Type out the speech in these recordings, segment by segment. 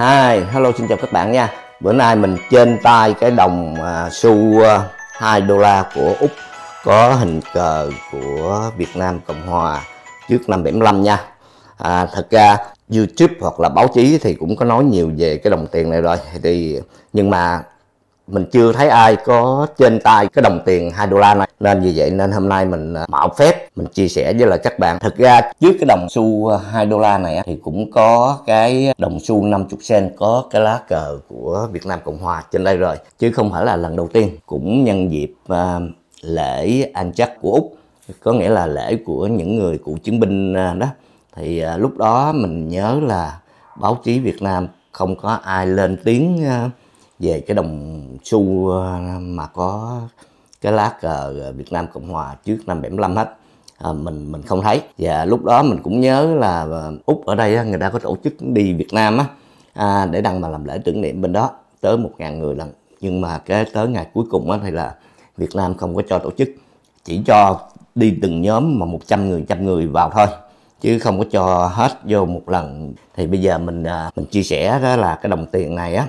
hai hello xin chào các bạn nha Bữa nay mình trên tay cái đồng xu à, 2 à, đô la của Úc Có hình cờ của Việt Nam Cộng Hòa trước năm 75 nha à, Thật ra YouTube hoặc là báo chí thì cũng có nói nhiều về cái đồng tiền này rồi thì Nhưng mà mình chưa thấy ai có trên tay cái đồng tiền 2 đô la này nên vì vậy nên hôm nay mình à, mạo phép mình chia sẻ với là các bạn thực ra trước cái đồng xu 2 à, đô la này thì cũng có cái đồng xu 50 sen có cái lá cờ của Việt Nam Cộng Hòa trên đây rồi chứ không phải là lần đầu tiên cũng nhân dịp à, lễ ăn chắc của Úc có nghĩa là lễ của những người cựu chiến binh đó thì lúc đó mình nhớ là báo chí Việt Nam không có ai lên tiếng về cái đồng xu ờ, mà có cái lá cờ Việt Nam Cộng Hòa trước năm 75 hết à, mình mình không thấy và lúc đó mình cũng nhớ là ờ, úc ở đây người ta có tổ chức đi Việt Nam á à, để đăng mà làm lễ tưởng niệm bên đó tới một ngàn người lần nhưng mà cái tới ngày cuối cùng á thì là Việt Nam không có cho tổ chức chỉ cho đi từng nhóm mà 100 người trăm người vào thôi chứ không có cho hết vô một lần thì bây giờ mình mình chia sẻ đó là cái đồng tiền này á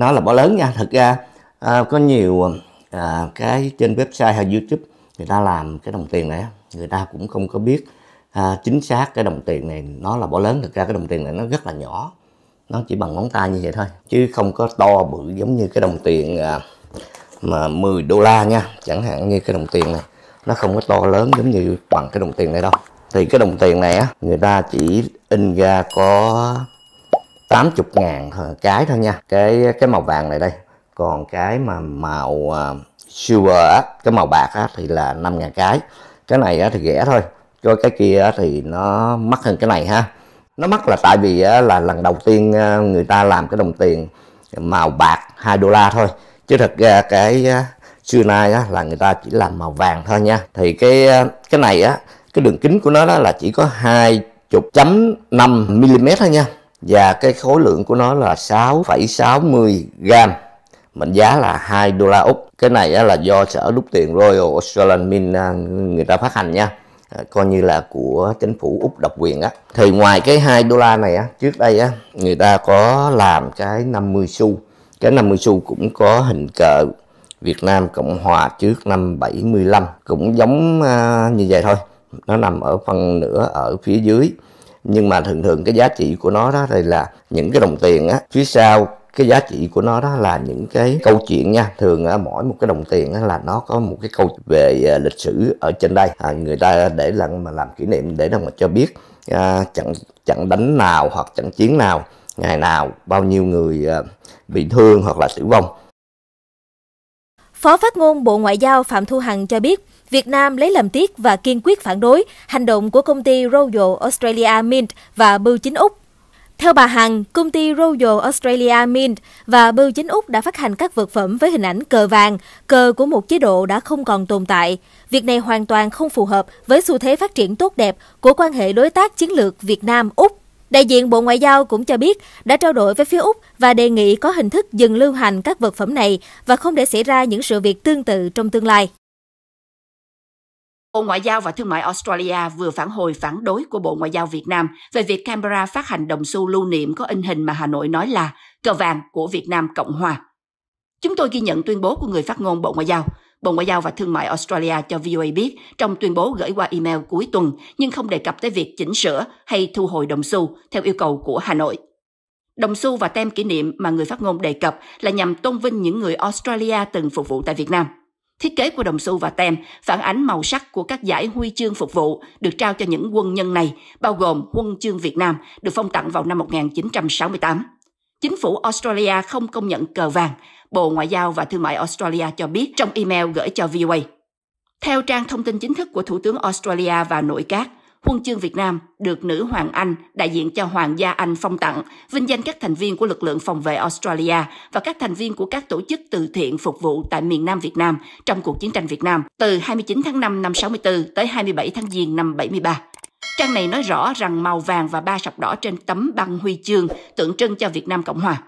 nó là bỏ lớn nha Thực ra à, có nhiều à, cái trên website hay youtube người ta làm cái đồng tiền này người ta cũng không có biết à, chính xác cái đồng tiền này nó là bỏ lớn thực ra cái đồng tiền này nó rất là nhỏ nó chỉ bằng ngón tay như vậy thôi chứ không có to bự giống như cái đồng tiền à, mà 10 đô la nha chẳng hạn như cái đồng tiền này nó không có to lớn giống như bằng cái đồng tiền này đâu thì cái đồng tiền này á người ta chỉ in ra có 80 ngàn cái thôi nha cái cái màu vàng này đây còn cái mà màu uh, silver á, cái màu bạc á, thì là 5 ngàn cái cái này á, thì rẻ thôi cho cái kia thì nó mắc hơn cái này ha nó mắc là tại vì là lần đầu tiên à, người ta làm cái đồng tiền màu bạc 2 đô la thôi chứ thật ra cái à, xưa nay á, là người ta chỉ làm màu vàng thôi nha thì cái cái này á cái đường kính của nó đó là chỉ có hai chục chấm năm mm thôi nha và cái khối lượng của nó là 6,60 gram mệnh giá là 2 đô la Úc cái này là do sở đúc tiền Royal Australian Mint à, người ta phát hành nha à, coi như là của chính phủ Úc độc quyền á thì ngoài cái 2 đô la này á trước đây á người ta có làm cái 50 xu cái 50 xu cũng có hình cờ Việt Nam Cộng Hòa trước năm 75 cũng giống à, như vậy thôi nó nằm ở phần nửa ở phía dưới nhưng mà thường thường cái giá trị của nó đó thì là những cái đồng tiền á phía sau cái giá trị của nó đó là những cái câu chuyện nha thường à, mỗi một cái đồng tiền á, là nó có một cái câu về à, lịch sử ở trên đây à, người ta để làm mà làm kỷ niệm để đâu mà cho biết à, trận trận đánh nào hoặc trận chiến nào ngày nào bao nhiêu người à, bị thương hoặc là tử vong Phó phát ngôn Bộ Ngoại giao Phạm Thu Hằng cho biết, Việt Nam lấy làm tiếc và kiên quyết phản đối hành động của công ty Royal Australia Mint và Bưu chính Úc. Theo bà Hằng, công ty Royal Australia Mint và Bưu chính Úc đã phát hành các vật phẩm với hình ảnh cờ vàng, cờ của một chế độ đã không còn tồn tại. Việc này hoàn toàn không phù hợp với xu thế phát triển tốt đẹp của quan hệ đối tác chiến lược Việt Nam-Úc. Đại diện Bộ Ngoại giao cũng cho biết đã trao đổi với phía Úc và đề nghị có hình thức dừng lưu hành các vật phẩm này và không để xảy ra những sự việc tương tự trong tương lai. Bộ Ngoại giao và Thương mại Australia vừa phản hồi phản đối của Bộ Ngoại giao Việt Nam về việc Canberra phát hành đồng xu lưu niệm có in hình mà Hà Nội nói là cờ vàng của Việt Nam Cộng Hòa. Chúng tôi ghi nhận tuyên bố của người phát ngôn Bộ Ngoại giao. Bộ Ngoại giao và Thương mại Australia cho VOA biết trong tuyên bố gửi qua email cuối tuần nhưng không đề cập tới việc chỉnh sửa hay thu hồi đồng xu theo yêu cầu của Hà Nội. Đồng xu và tem kỷ niệm mà người phát ngôn đề cập là nhằm tôn vinh những người Australia từng phục vụ tại Việt Nam – Thiết kế của đồng xu và tem phản ánh màu sắc của các giải huy chương phục vụ được trao cho những quân nhân này, bao gồm huân chương Việt Nam được phong tặng vào năm 1968. Chính phủ Australia không công nhận cờ vàng. Bộ Ngoại giao và Thương mại Australia cho biết trong email gửi cho VOA. Theo trang thông tin chính thức của Thủ tướng Australia và nội các, huân chương Việt Nam được nữ hoàng Anh đại diện cho hoàng gia Anh phong tặng, vinh danh các thành viên của lực lượng phòng vệ Australia và các thành viên của các tổ chức từ thiện phục vụ tại miền Nam Việt Nam trong cuộc chiến tranh Việt Nam từ 29 tháng 5 năm 64 tới 27 tháng Giêng năm 73. Trang này nói rõ rằng màu vàng và ba sọc đỏ trên tấm băng huy chương tượng trưng cho Việt Nam Cộng Hòa.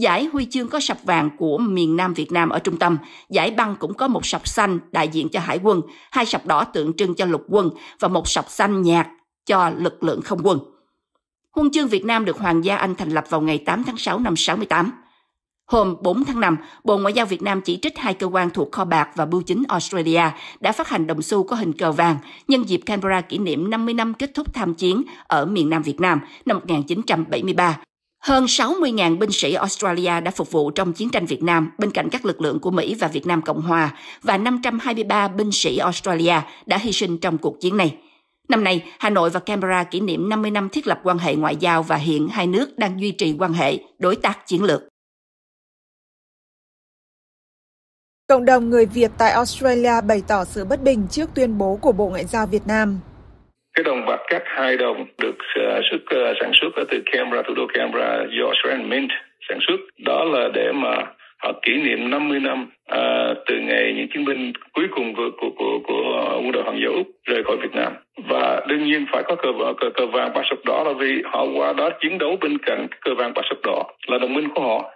Giải huy chương có sọc vàng của miền Nam Việt Nam ở trung tâm, giải băng cũng có một sọc xanh đại diện cho hải quân, hai sọc đỏ tượng trưng cho lục quân và một sọc xanh nhạt cho lực lượng không quân. Huân chương Việt Nam được Hoàng gia Anh thành lập vào ngày 8 tháng 6 năm 68. Hôm 4 tháng 5, Bộ Ngoại giao Việt Nam chỉ trích hai cơ quan thuộc kho bạc và bưu chính Australia đã phát hành đồng xu có hình cờ vàng nhân dịp Canberra kỷ niệm 50 năm kết thúc tham chiến ở miền Nam Việt Nam năm 1973 hơn 60.000 binh sĩ Australia đã phục vụ trong chiến tranh Việt Nam bên cạnh các lực lượng của Mỹ và Việt Nam Cộng Hòa và 523 binh sĩ Australia đã hy sinh trong cuộc chiến này. Năm nay, Hà Nội và Canberra kỷ niệm 50 năm thiết lập quan hệ ngoại giao và hiện hai nước đang duy trì quan hệ đối tác chiến lược. Cộng đồng người Việt tại Australia bày tỏ sự bất bình trước tuyên bố của Bộ Ngoại giao Việt Nam cái đồng bạc cát hai đồng được uh, xuất uh, sản xuất ở từ Canberra, thủ đô Canberra do Australian Mint sản xuất. Đó là để mà họ kỷ niệm 50 năm à, từ ngày những chiến binh cuối cùng của của của, của quân đội hoàng gia úc rời khỏi Việt Nam và đương nhiên phải có cờ cờ, cờ vàng ba sọc đỏ là vì họ qua đó chiến đấu bên cạnh cờ vàng ba sọc đỏ là đồng minh của họ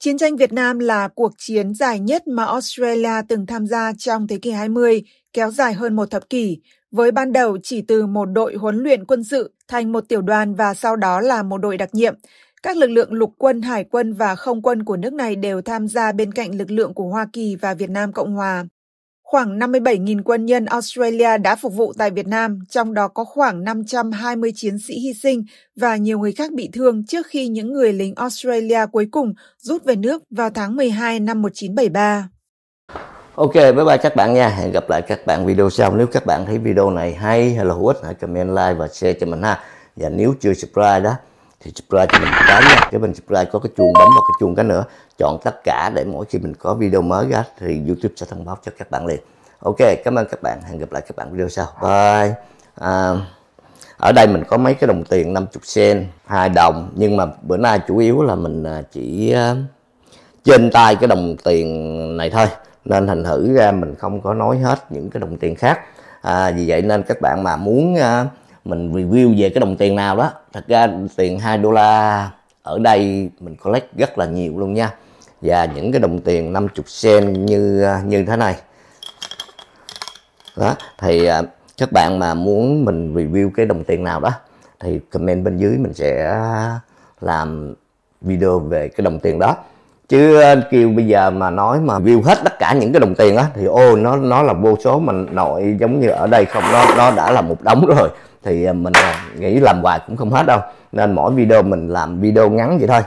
Chiến tranh Việt Nam là cuộc chiến dài nhất mà Australia từng tham gia trong thế kỷ 20, kéo dài hơn một thập kỷ, với ban đầu chỉ từ một đội huấn luyện quân sự thành một tiểu đoàn và sau đó là một đội đặc nhiệm. Các lực lượng lục quân, hải quân và không quân của nước này đều tham gia bên cạnh lực lượng của Hoa Kỳ và Việt Nam Cộng Hòa. Khoảng 57.000 quân nhân Australia đã phục vụ tại Việt Nam, trong đó có khoảng 520 chiến sĩ hy sinh và nhiều người khác bị thương trước khi những người lính Australia cuối cùng rút về nước vào tháng 12 năm 1973. Ok, bye bye các bạn nha. Hẹn gặp lại các bạn video sau. Nếu các bạn thấy video này hay hay là hữu ích, hãy comment like và share cho mình ha. Và nếu chưa subscribe đó, thì subscribe cho mình cái nha. Cái mình subscribe có cái chuông bấm vào cái chuông cái nữa. Chọn tất cả để mỗi khi mình có video mới ra thì YouTube sẽ thông báo cho các bạn liền. Ok, cảm ơn các bạn. Hẹn gặp lại các bạn video sau. Bye. À, ở đây mình có mấy cái đồng tiền 50 sen, 2 đồng. Nhưng mà bữa nay chủ yếu là mình à, chỉ à, trên tay cái đồng tiền này thôi nên thành thử ra mình không có nói hết những cái đồng tiền khác à, vì vậy nên các bạn mà muốn à, mình review về cái đồng tiền nào đó thật ra tiền 2 đô la ở đây mình collect rất là nhiều luôn nha và những cái đồng tiền 50 sen như à, như thế này đó thì à, các bạn mà muốn mình review cái đồng tiền nào đó thì comment bên dưới mình sẽ à, làm video về cái đồng tiền đó chứ ờ, kêu bây giờ mà nói mà view hết tất cả những cái đồng tiền á thì ô nó nó là vô số mà nội giống như ở đây không nó nó đã là một đống rồi thì ờ, mình ờ, nghĩ làm hoài cũng không hết đâu nên mỗi video mình làm video ngắn vậy thôi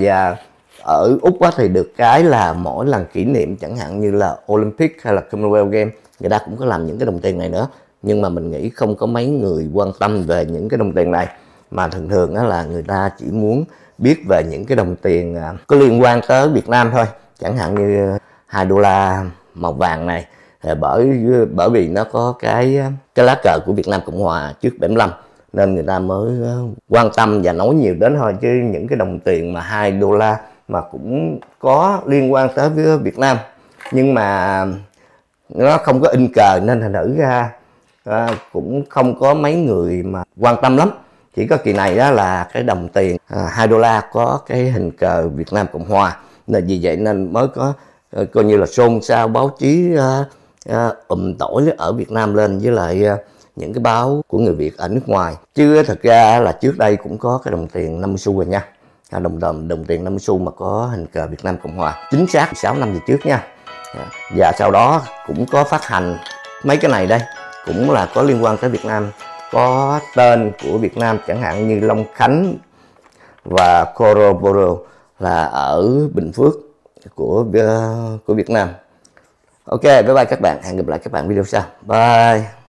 và ở úc á, thì được cái là mỗi lần kỷ niệm chẳng hạn như là olympic hay là commonwealth game người ta cũng có làm những cái đồng tiền này nữa nhưng mà mình nghĩ không có mấy người quan tâm về những cái đồng tiền này mà thường thường á, là người ta chỉ muốn biết về những cái đồng tiền à, có liên quan tới Việt Nam thôi chẳng hạn như à, hai đô la màu vàng này à, bởi bởi vì nó có cái cái lá cờ của Việt Nam Cộng Hòa trước 75 nên người ta mới quan tâm và nói nhiều đến thôi chứ những cái đồng tiền mà hai đô la mà cũng có liên quan tới với Việt Nam nhưng mà nó không có in cờ nên thành thử ra cũng không có mấy người mà quan tâm lắm chỉ có kỳ này đó là cái đồng tiền à, 2 đô la có cái hình cờ Việt Nam Cộng Hòa nên vì vậy nên mới có à, coi như là xôn xao báo chí à, à, ùm tỏi ở Việt Nam lên với lại à, những cái báo của người Việt ở nước ngoài chứ thật ra là trước đây cũng có cái đồng tiền 50 xu rồi nha à, đồng đồng đồng tiền 50 xu mà có hình cờ Việt Nam Cộng Hòa chính xác 6 năm về trước nha à, và sau đó cũng có phát hành mấy cái này đây cũng là có liên quan tới Việt Nam có tên của Việt Nam chẳng hạn như Long Khánh và Coroboro là ở Bình Phước của ờ, của Việt Nam. Ok, bye bye các bạn. Hẹn gặp lại các bạn video sau. Bye.